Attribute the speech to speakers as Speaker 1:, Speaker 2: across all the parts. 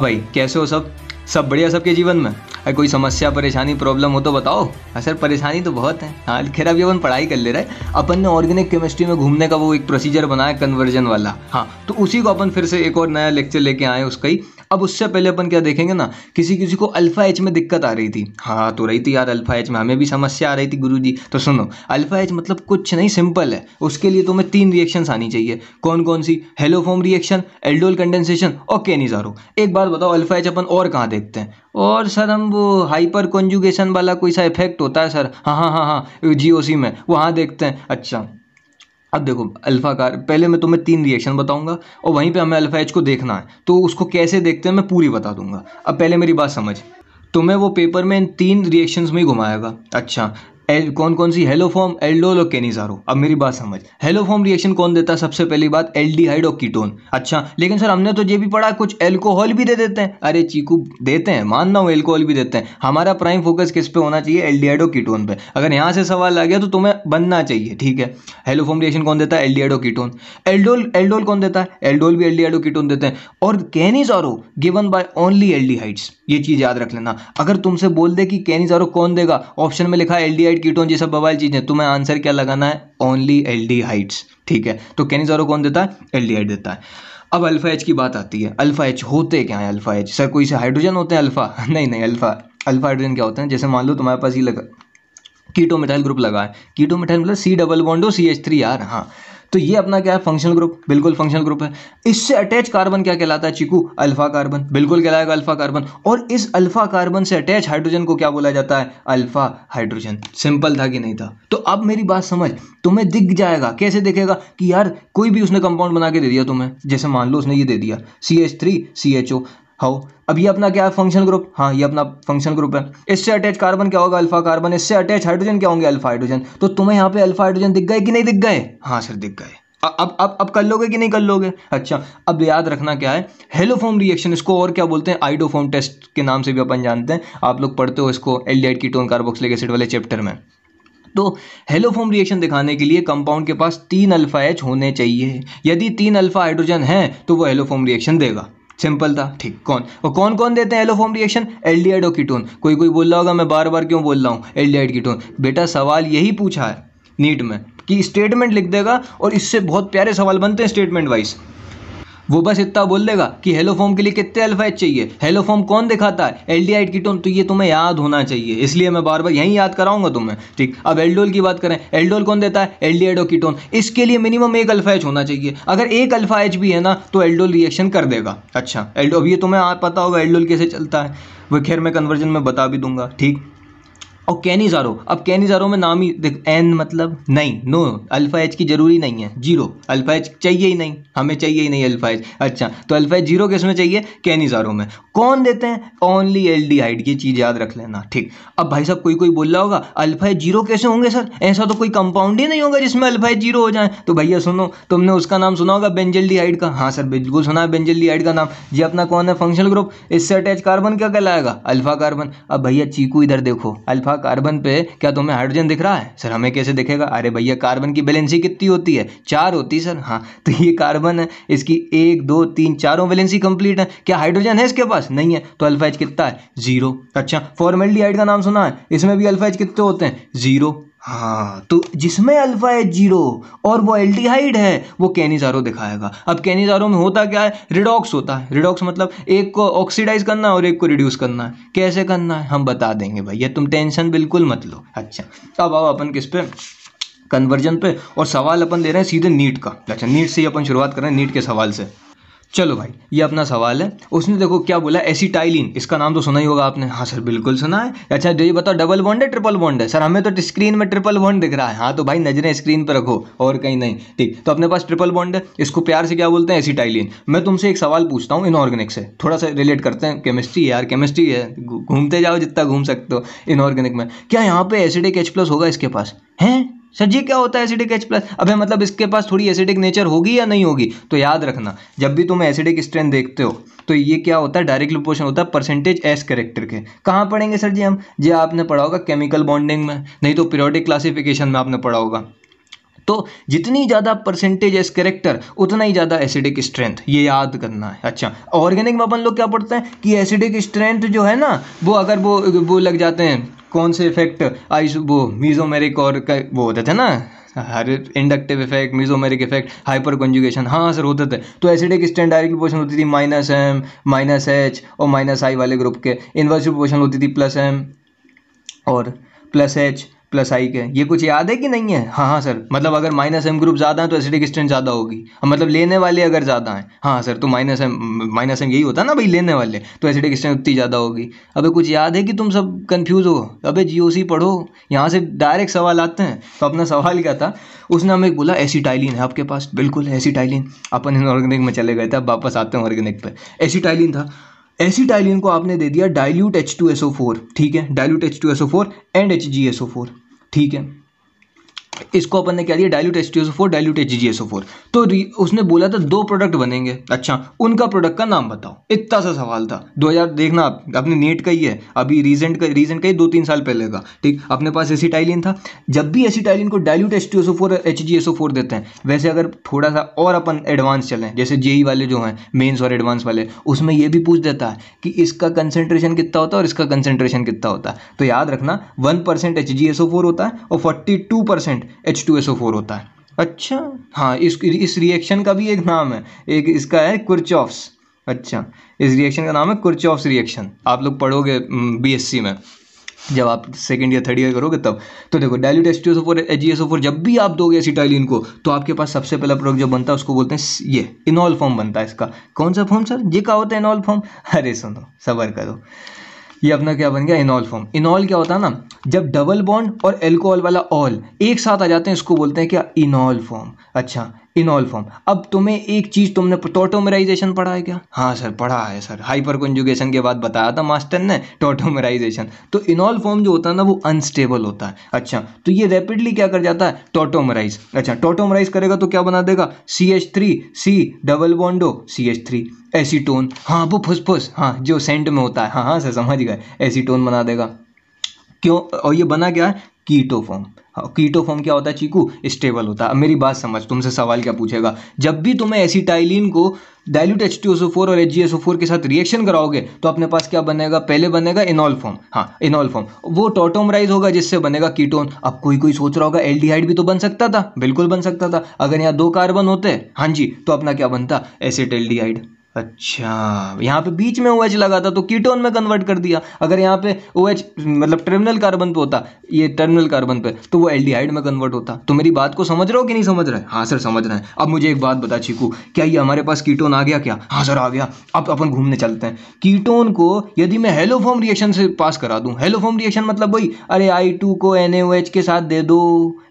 Speaker 1: भाई कैसे हो सब सब बढ़िया सबके जीवन में अगर कोई समस्या परेशानी प्रॉब्लम हो तो बताओ हाँ सर परेशानी तो बहुत है हाँ खैर अभी अपन पढ़ाई कर ले रहे अपन ने ऑर्गेनिक केमिस्ट्री में घूमने का वो एक प्रोसीजर बनाया कन्वर्जन वाला हाँ तो उसी को अपन फिर से एक और नया लेक्चर लेके आए उसका ही अब उससे पहले अपन क्या देखेंगे ना किसी किसी को अल्फा एच में दिक्कत आ रही थी हाँ तो रही थी यार अल्फा एच में हमें भी समस्या आ रही थी गुरु जी तो सुनो अल्फा एच मतलब कुछ नहीं सिंपल है उसके लिए तुम्हें तीन रिएक्शन आनी चाहिए कौन कौन सी हेलोफोम रिएक्शन एल्डोल कंडेंसेशन और केनिजारो एक बात बताओ अल्फा एच अपन और कहाँ देखते हैं और सर हम वो हाइपर कंजुगेशन वाला कोई सा इफेक्ट होता है सर हाँ हाँ हाँ हाँ जी में वहाँ देखते हैं अच्छा अब देखो अल्फ़ा कार पहले मैं तुम्हें तीन रिएक्शन बताऊंगा और वहीं पे हमें अल्फ़ा एच को देखना है तो उसको कैसे देखते हैं मैं पूरी बता दूंगा अब पहले मेरी बात समझ तुम्हें वो पेपर में इन तीन रिएक्शंस में ही घुमाएगा अच्छा एल कौन कौन सी फॉर्म एल्डोल और केनिजारो अब मेरी बात समझ फॉर्म रिएक्शन कौन देता है सबसे पहली बात एल्डिहाइड और कीटोन अच्छा लेकिन सर हमने तो ये भी पढ़ा कुछ एल्कोहल भी दे देते हैं अरे चीकू देते हैं मान मानना हूँ एल्कोहल भी देते हैं हमारा प्राइम फोकस किस पे होना चाहिए एल्डिहाइड और कीटोन पे अगर यहाँ से सवाल आ गया तो तुम्हें बनना चाहिए ठीक है फॉर्म रिएक्शन कौन देता है एल्डिहाइड और कीटोन एल्डोल एल्डोल कौन देता है एल्डोल भी एल्डिहाइड और कीटोन देते हैं और Cannizzaro given by only aldehydes ये चीज़ याद रख लेना अगर तुमसे बोल दे कि कैनिजारो कौन देगा ऑप्शन में लिखा है एल्डिहाइड एल्डिहाइड कीटोन जैसा बवाल चीज है तुम्हें तो आंसर क्या लगाना है ओनली एल्डिहाइड्स ठीक है तो कैनिजारो कौन देता है एल्डिहाइड देता है अब अल्फा एच की बात आती है अल्फा एच होते क्या है अल्फा एच सर कोई से हाइड्रोजन होते हैं अल्फा नहीं नहीं अल्फा अल्फा हाइड्रोजन क्या होते हैं जैसे मान लो तुम्हारे पास ये लगा कीटो मिठाइल ग्रुप लगा है कीटो मिठाइल मतलब सी डबल बॉन्डो सी एच थ्री आर हाँ तो ये अपना क्या है फंक्शनल ग्रुप बिल्कुल फंक्शनल ग्रुप है इससे अटैच कार्बन क्या कहलाता है चीकू अल्फा कार्बन बिल्कुल कहलाएगा अल्फा कार्बन और इस अल्फा कार्बन से अटैच हाइड्रोजन को क्या बोला जाता है अल्फा हाइड्रोजन सिंपल था कि नहीं था तो अब मेरी बात समझ तुम्हें दिख जाएगा कैसे देखेगा कि यार कोई भी उसने कंपाउंड बना के दे दिया तुम्हें जैसे मान लो उसने ये दे दिया C H three C H O how अब ये अपना क्या है फंक्शन ग्रुप हाँ ये अपना फंक्शन ग्रुप है इससे अटैच कार्बन क्या होगा अल्फा कार्बन इससे अटैच हाइड्रोजन क्या होंगे अल्फा हाइड्रोजन तो तुम्हें यहाँ पे अल्फा हाइड्रोजन दिख गए कि नहीं दिख गए हाँ सर दिख गए अब अब अब कर लोगे कि नहीं कर लोगे अच्छा अब याद रखना क्या है हेलोफोम रिएक्शन इसको और क्या बोलते हैं आइडोफोम टेस्ट के नाम से भी अपन जानते हैं आप लोग पढ़ते हो इसको एल की टोन कार्बोक्सिलिक एसिड वाले चैप्टर में तो हेलोफोम रिएक्शन दिखाने के लिए कंपाउंड के पास तीन अल्फा एच होने चाहिए यदि तीन अल्फा हाइड्रोजन है तो वो हेलोफोम रिएक्शन देगा सिंपल था ठीक कौन और कौन कौन देते हैं एलोफॉर्म रिएक्शन एल्डिहाइड और कीटोन कोई कोई बोल रहा होगा मैं बार बार क्यों बोल रहा हूँ एल की कीटोन बेटा सवाल यही पूछा है नीट में कि स्टेटमेंट लिख देगा और इससे बहुत प्यारे सवाल बनते हैं स्टेटमेंट वाइज वो बस इतना बोल देगा कि हेलो फॉर्म के लिए कितने अल्फाइट चाहिए हेलो फॉर्म कौन दिखाता है एल टोन तो ये तुम्हें याद होना चाहिए इसलिए मैं बार बार यहीं याद कराऊंगा तुम्हें ठीक अब एल्डोल की बात करें एल्डोल कौन देता है एल टोन इसके लिए मिनिमम एक अल्फाइच होना चाहिए अगर एक अल्फाइच भी है ना तो एल्डोल रिएक्शन कर देगा अच्छा एल्डो अब ये तुम्हें पता होगा एल्डोल कैसे चलता है वह खैर मैं कन्वर्जन में बता भी दूंगा ठीक और कैनिजारो अब कैनिजारो में नाम ही एन मतलब नहीं नो अल्फ़ा एच की ज़रूरी नहीं है जीरो अल्फ़ा एच चाहिए ही नहीं हमें चाहिए ही नहीं अल्फ़ा एच अच्छा तो अल्फ़ा एच जीरो किस में चाहिए कैनिजारो में कौन देते हैं ओनली एल डी हाइड की चीज़ याद रख लेना ठीक अब भाई साहब कोई कोई बोल रहा होगा अल्फ़ा एच जीरो कैसे होंगे सर ऐसा तो कोई कंपाउंड ही नहीं होगा जिसमें अल्फ़ा एच जीरो हो जाए तो भैया सुनो तुमने उसका नाम सुना होगा बेंजल डी हाइड का हाँ सर बिल्कुल सुना है बेंजल डी हाइड का नाम ये अपना कौन है फंक्शनल ग्रुप इससे अटैच कार्बन क्या कहलाएगा अल्फ़ा कार्बन अब भैया चीकू इधर देखो अल्फ़ा कार्बन पे क्या तुम्हें हाइड्रोजन दिख रहा है सर हमें कैसे दिखेगा अरे भैया कार्बन की बैलेंसी कितनी होती है चार होती है सर हाँ तो ये कार्बन है इसकी एक दो तीन चारों बैलेंसी कंप्लीट है क्या हाइड्रोजन है इसके पास नहीं है तो अल्फाइज कितना है जीरो अच्छा फॉर्मेलिटी का नाम सुना है इसमें भी अल्फाइज कितने होते हैं जीरो हाँ तो जिसमें अल्फ़ा है जीरो और वो एल्टीहाइड है वो कैनिजारो दिखाएगा अब कैनिजारो में होता क्या है रिडॉक्स होता है रिडॉक्स मतलब एक को ऑक्सीडाइज करना और एक को रिड्यूस करना है कैसे करना है हम बता देंगे भाई ये तुम टेंशन बिल्कुल मत लो अच्छा अब अब अपन किस पे कन्वर्जन पे और सवाल अपन दे रहे हैं सीधे नीट का अच्छा नीट से ही अपन शुरुआत कर रहे हैं नीट के सवाल से चलो भाई ये अपना सवाल है उसने देखो क्या बोला एसीटाइलिन इसका नाम तो सुना ही होगा आपने हाँ सर बिल्कुल सुना है अच्छा ये बताओ डबल बॉन्ड है ट्रिपल बॉन्ड है सर हमें तो स्क्रीन में ट्रिपल बॉन्ड दिख रहा है हाँ तो भाई नजरें स्क्रीन पर रखो और कहीं नहीं ठीक तो अपने पास ट्रिपल बॉन्ड है इसको प्यार से क्या बोलते हैं एसीटाइलिन मैं तुमसे एक सवाल पूछता हूँ इनऑर्गेनिक से थोड़ा सा रिलेट करते हैं केमिस्ट्री यार केमिस्ट्री है घूमते जाओ जितना घूम सकते हो इनऑर्गेनिक में क्या यहाँ पे एसिडिक एच प्लस होगा इसके पास हैं सर जी क्या होता है एसिडिक एच प्लस अब मतलब इसके पास थोड़ी एसिडिक नेचर होगी या नहीं होगी तो याद रखना जब भी तुम एसिडिक स्ट्रेंथ देखते हो तो ये क्या होता है डायरेक्ट पोर्शन होता है परसेंटेज एस करेक्टर के कहाँ पढ़ेंगे सर जी हम जी आपने पढ़ा होगा केमिकल बॉन्डिंग में नहीं तो पीरियोडिक क्लासिफिकेशन में आपने पढ़ा होगा तो जितनी ज़्यादा परसेंटेज एस करेक्टर उतना ही ज़्यादा एसिडिक स्ट्रेंथ ये याद करना है अच्छा ऑर्गेनिक में अपन लोग क्या पढ़ते हैं कि एसिडिक स्ट्रेंथ जो है ना वो अगर वो वो लग जाते हैं कौन से इफेक्ट आई वो मीजोमेरिक और का वो होते थे ना हर inductive effect mesomeric effect hyperconjugation हाँ सर होते थे तो एसिडिक स्टैंड डायरेक्ट प्रोपोर्शन होती थी माइनस एम माइनस एच और माइनस आई वाले ग्रुप के इनवर्सिव पोशन होती थी प्लस एम और प्लस एच प्लस आई के ये कुछ याद है कि नहीं है हाँ हाँ सर मतलब अगर माइनस एम ग्रुप ज़्यादा है तो एसिडिक स्ट्रेंथ ज़्यादा होगी मतलब लेने वाले अगर ज़्यादा हैं हाँ सर तो माइनस एम माइनस एम यही होता है ना भाई लेने वाले तो एसिडिक स्ट्रेंथ उतनी ज़्यादा होगी अबे कुछ याद है कि तुम सब कन्फ्यूज़ हो अबे जी पढ़ो यहाँ से डायरेक्ट सवाल आते हैं तो अपना सवाल क्या था उसने हमें बोला एसिटाइलिन है आपके पास बिल्कुल है एसिटाइलिन अपन इन ऑर्गेनिक में चले गए थे अब वापस आते हैं ऑर्गेनिक पर एसिटाइलिन था एसीटाइलिन को आपने दे दिया dilute H two S O four ठीक है dilute H two S O four and H G S O four ठीक है इसको अपन ने क्या दिया dilute S T S O four dilute H G S O four तो उसने बोला था दो प्रोडक्ट बनेंगे अच्छा उनका प्रोडक्ट का नाम बताओ इतना सा सवाल था 2000 देखना आप अपने नेट का ही है अभी रीजेंट का रीजेंट का ही दो तीन साल पहले का ठीक अपने पास एसिटाइलिन था जब भी एसिटाइलिन को dilute H T S O four H G S O four देते हैं वैसे अगर थोड़ा सा और अपन एडवांस चलें जैसे जेई e e वाले जो हैं मेन्स और एडवांस वाले उसमें यह भी पूछ देता है कि इसका कंसेंट्रेशन कितना होता है और इसका कंसेंट्रेशन कितना होता है तो याद रखना one percent H G S O four होता है और forty two percent H two S O four होता है अच्छा हाँ इस इस रिएक्शन का भी एक नाम है एक इसका है कुर्चॉफ्स अच्छा इस रिएक्शन का नाम है कुर्चॉफ्स रिएक्शन आप लोग पढ़ोगे बीएससी में जब आप सेकेंड या थर्ड ईयर करोगे तब तो देखो dilute H T S O four H G S O four जब भी आप दोगे एसिटाइलिन को तो आपके पास सबसे पहला प्रोडक्ट जो बनता है उसको बोलते हैं ये इनॉल फॉर्म बनता है इसका कौन सा फॉर्म सर ये का होता है इनॉल फॉर्म अरे सुनो सबर करो ये अपना क्या बन गया इनॉल फॉर्म इनॉल क्या होता है ना जब डबल बॉन्ड और एल्कोहल वाला ऑल एक साथ आ जाते हैं इसको बोलते हैं क्या इनॉल फॉर्म अच्छा ऑल फॉर्म अब तुम्हें एक चीज़ तुमने टोटोमराइजेशन पढ़ा है क्या हाँ सर पढ़ा है सर हाइपर कंजुगेशन के बाद बताया था मास्टर ने टोटोमराइजेशन तो ऑल फॉर्म जो होता है ना वो अनस्टेबल होता है अच्छा तो ये रैपिडली क्या कर जाता है टोटोमराइज अच्छा टोटोमराइज करेगा तो क्या बना देगा C H three C double बॉन्डो सी एच थ्री एसीटोन हाँ वो फुसफुस हाँ जो सेंट में होता है हाँ हाँ सर समझ गए एसीटोन बना देगा क्यों और ये बना क्या है कीटोफॉर्म हाँ, कीटोफॉर्म क्या होता है चीकू स्टेबल होता है अब मेरी बात समझ तुमसे सवाल क्या पूछेगा जब भी तुम्हें एसीटाइलिन को डायल्यूट एच और एच के साथ रिएक्शन कराओगे तो अपने पास क्या बनेगा पहले बनेगा इनॉल फॉर्म हाँ इनॉल फॉर्म वो टोटोमराइज होगा जिससे बनेगा कीटोन अब कोई कोई सोच रहा होगा एल भी तो बन सकता था बिल्कुल बन सकता था अगर यहाँ दो कार्बन होते हाँ जी तो अपना क्या बनता एसिड एल अच्छा यहाँ पे बीच में ओ OH लगा था तो कीटोन में कन्वर्ट कर दिया अगर यहाँ पे ओ OH, मतलब टर्मिनल कार्बन पे होता ये टर्मिनल कार्बन पे तो वो एल्डिहाइड में कन्वर्ट होता तो मेरी बात को समझ रहे हो कि नहीं समझ रहे हाँ सर समझ रहे हैं अब मुझे एक बात बता चीकू क्या ये हमारे पास कीटोन आ गया क्या हाँ सर आ गया अब अपन घूमने चलते हैं कीटोन को यदि मैं हेलोफॉर्म रिएक्शन से पास करा दूँ हेलोफॉर्म रिएक्शन मतलब वही अरे आई टू को एन ए ओ एच के साथ दे दो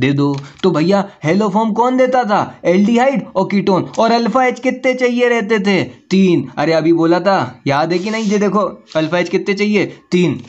Speaker 1: दे दो तो भैया हेलोफॉर्म कौन देता था हाइड और कीटोन और अल्फा एच कितने चाहिए रहते थे तीन अरे अभी बोला था याद है कि नहीं ये देखो अल्फा एच कितने चाहिए तीन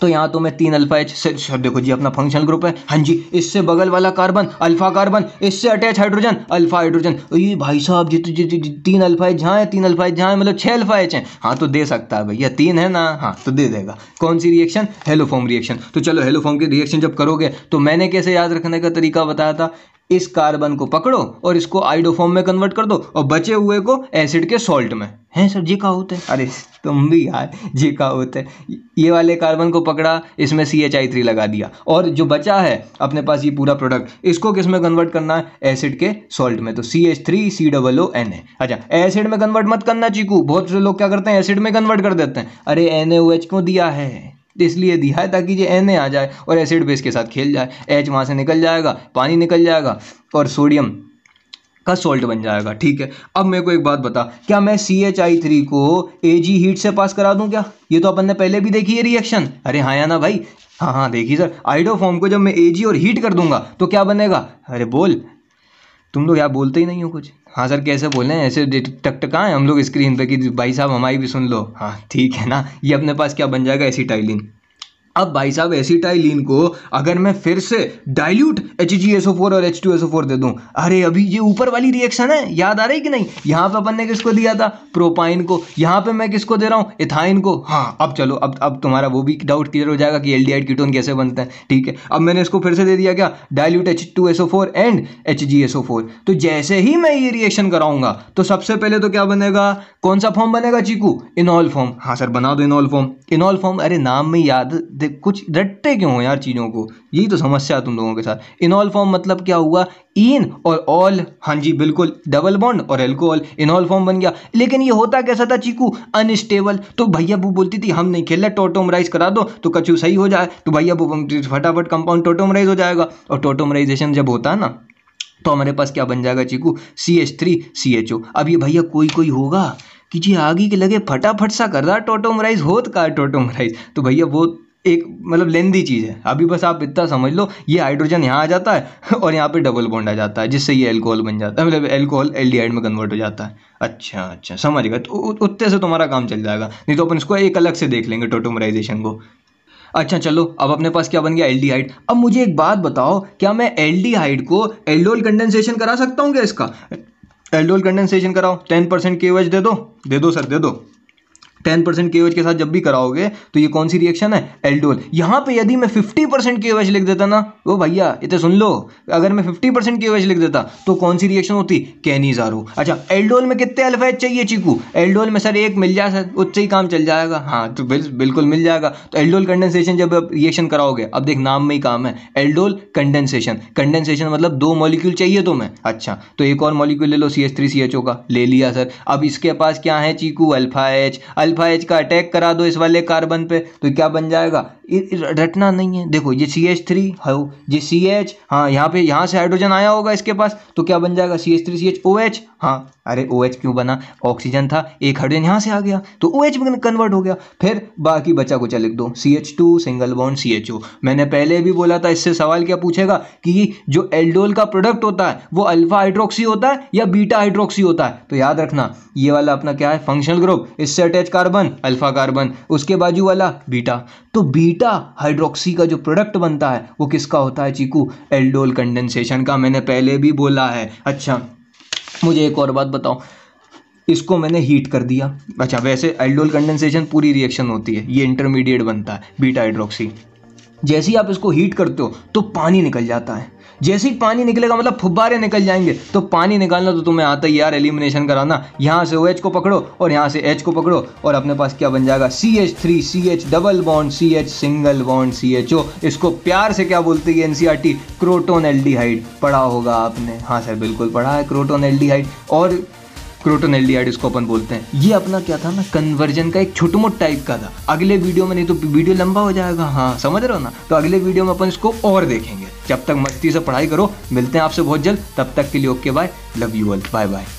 Speaker 1: तो यहाँ तो मैं तीन अल्फा एच से देखो जी अपना फंक्शनल ग्रुप है हाँ जी इससे बगल वाला कार्बन अल्फा कार्बन इससे अटैच हाइड्रोजन अल्फा हाइड्रोजन ये भाई साहब तो जी, जी, जी, तीन अल्फा एच जहाँ है तीन अल्फा एच जहाँ है मतलब छः अल्फा एच हैं हाँ तो दे सकता है भैया तीन है ना हाँ तो दे देगा कौन सी रिएक्शन हेलोफॉम रिएक्शन तो चलो हेलोफॉम की रिएक्शन जब करोगे तो मैंने कैसे याद रखने का तरीका बताया था इस कार्बन को पकड़ो और इसको आइडोफॉर्म में कन्वर्ट कर दो और बचे हुए को एसिड के सॉल्ट में है सर जी का होते अरे तुम भी यार जी क्या होते ये वाले कार्बन को पकड़ा इसमें सी एच आई थ्री लगा दिया और जो बचा है अपने पास ये पूरा प्रोडक्ट इसको किस में कन्वर्ट करना है एसिड के सॉल्ट में तो C H three C double O N A अच्छा एसिड में कन्वर्ट मत करना चीकू बहुत से लोग क्या करते हैं एसिड में कन्वर्ट कर देते हैं अरे एन एच क्यों दिया है तो इसलिए दिया है ताकि ये एन आ जाए और एसिड बेस के साथ खेल जाए एच वहाँ से निकल जाएगा पानी निकल जाएगा और सोडियम का सोल्ट बन जाएगा ठीक है अब मेरे को एक बात बता क्या मैं सी एच आई थ्री को ए जी हीट से पास करा दूं क्या ये तो अपन ने पहले भी देखी है रिएक्शन अरे हाँ या ना भाई हाँ हाँ देखिए सर आइडोफॉर्म को जब मैं ए जी और हीट कर दूंगा तो क्या बनेगा अरे बोल तुम लोग यार बोलते ही नहीं हो कुछ हाँ सर कैसे बोलें ऐसे टकटकाएँ हम लोग स्क्रीन पर कि भाई साहब हमारी भी सुन लो हाँ ठीक है ना ये अपने पास क्या बन जाएगा ऐसी टाइलिंग अब भाई साहब एसिटाइलिन को अगर मैं फिर से dilute H G S O four और एच टू एसओ फोर दे दूं अरे अभी ये ऊपर वाली रिएक्शन है याद आ रही कि नहीं यहाँ पे अपन ने किसको दिया था प्रोपाइन को यहाँ पे मैं किसको दे रहा हूँ इथाइन को हाँ अब चलो अब अब तुम्हारा वो भी डाउट क्लियर हो जाएगा कि एल डी कीटोन कैसे बनते हैं ठीक है अब मैंने इसको फिर से दे दिया क्या dilute H two S O four and H G S O four तो जैसे ही मैं ये रिएक्शन कराऊंगा तो सबसे पहले तो क्या बनेगा कौन सा फॉर्म बनेगा चीकू इनऑल फॉर्म हाँ सर बना दो इनऑल फॉर्म इनॉल फॉर्म अरे नाम में याद देख कुछ रटते क्यों हो यार चीज़ों को यही तो समस्या तुम लोगों के साथ इनॉल फॉर्म मतलब क्या हुआ इन और ऑल हाँ जी बिल्कुल डबल बॉन्ड और एल्कोहल इनॉल फॉर्म बन गया लेकिन ये होता कैसा था चीकू अनस्टेबल तो भैया वो बोलती थी हम नहीं खेल रहे टोटोमराइज करा दो तो कचू सही हो जाए तो भैया वो फटाफट कंपाउंड टोटोमराइज हो जाएगा और टोटोमराइजेशन जब होता है ना तो हमारे पास क्या बन जाएगा Chiku C H three C H O अब ये भैया कोई कोई होगा कि जी आगे के लगे फटाफट सा कर रहा टोटोमराइज होत का टोटोमराइज तो भैया वो एक मतलब लेंदी चीज़ है अभी बस आप इतना समझ लो ये हाइड्रोजन यहाँ आ जाता है और यहाँ पे डबल बॉन्ड आ जाता है जिससे ये अल्कोहल बन जाता है मतलब अल्कोहल एल में कन्वर्ट हो जाता है अच्छा अच्छा समझ गए तो उतने से तुम्हारा काम चल जाएगा नहीं तो अपन इसको एक अलग से देख लेंगे टोटोमराइजेशन को अच्छा चलो अब अपने पास क्या बन गया एल अब मुझे एक बात बताओ क्या मैं एल को एल्डोल कंडेंसेशन करा सकता हूँ क्या इसका एल्डोल कंडेंसेशन कराओ टेन परसेंट के दे दो दे दो सर दे दो टेन परसेंट के के साथ जब भी कराओगे तो ये कौन सी रिएक्शन है एल्डोल यहाँ पे यदि मैं फिफ्टी परसेंट के लिख देता ना वो भैया इतने तो सुन लो अगर मैं फिफ्टी परसेंट के लिख देता तो कौन सी रिएक्शन होती कैनीजारो अच्छा एल्डोल में कितने अल्फाइज चाहिए चीकू एल्डोल में सर एक मिल जाए सर उससे ही काम चल जाएगा हाँ तो बिल, बिल्कुल मिल जाएगा तो एल्डोल कंडेंसेशन जब रिएक्शन कराओगे अब देख नाम में ही काम है एल्डोल कंडेंसेशन कंडेंसेशन मतलब दो मॉलिक्यूल चाहिए तुम्हें अच्छा तो एक और मॉलिक्यूल ले लो C H three C H O का ले लिया सर अब इसके पास क्या है Chiku alpha H alpha alpha H का अटैक करा दो इस वाले कार्बन पे तो क्या बन जाएगा रटना नहीं है देखो ये सी एच थ्री हाउ ये सी एच हाँ यहाँ पे यहाँ से हाइड्रोजन आया होगा इसके पास तो क्या बन जाएगा C H three C H O H हाँ अरे ओ एच क्यों बना ऑक्सीजन था एक हाइड्रोजन यहाँ से आ गया तो ओ एच में कन्वर्ट हो गया फिर बाकी बचा चल लिख दो C H two single bond C H O मैंने पहले भी बोला था इससे सवाल क्या पूछेगा कि जो एल्डोल का प्रोडक्ट होता है वो अल्फा हाइड्रोक्सी होता है या बीटा हाइड्रोक्सी होता है तो याद रखना ये वाला अपना क्या है फंक्शनल ग्रुप इससे अटैच कार्बन अल्फा कार्बन उसके बाजू वाला बीटा तो बीटा बीटा हाइड्रोक्सी का जो प्रोडक्ट बनता है वो किसका होता है चीकू एल्डोल कंडेंसेशन का मैंने पहले भी बोला है अच्छा मुझे एक और बात बताओ इसको मैंने हीट कर दिया अच्छा वैसे एल्डोल कंडेंसेशन पूरी रिएक्शन होती है ये इंटरमीडिएट बनता है बीटा हाइड्रोक्सी जैसे ही आप इसको हीट करते हो तो पानी निकल जाता है जैसे ही पानी निकलेगा मतलब फुब्बारे निकल जाएंगे तो पानी निकालना तो तुम्हें आता ही यार एलिमिनेशन कराना यहाँ से ओ OH को पकड़ो और यहाँ से एच को पकड़ो और अपने पास क्या बन जाएगा C H three C H double bond C H single bond C H O इसको प्यार से क्या बोलती है टी क्रोटोन एल डी हाइड पढ़ा होगा आपने हाँ सर बिल्कुल पढ़ा है क्रोटोन एल डी हाइड और क्रोटोन एल डी हाइड इसको अपन बोलते हैं ये अपना क्या था ना कन्वर्जन का एक छोटमोट टाइप का था अगले वीडियो में नहीं तो वीडियो लंबा हो जाएगा हाँ समझ रहे हो ना तो अगले वीडियो में अपन इसको और देखेंगे जब तक मस्ती से पढ़ाई करो मिलते हैं आपसे बहुत जल्द तब तक के लिए okay bye love you all bye bye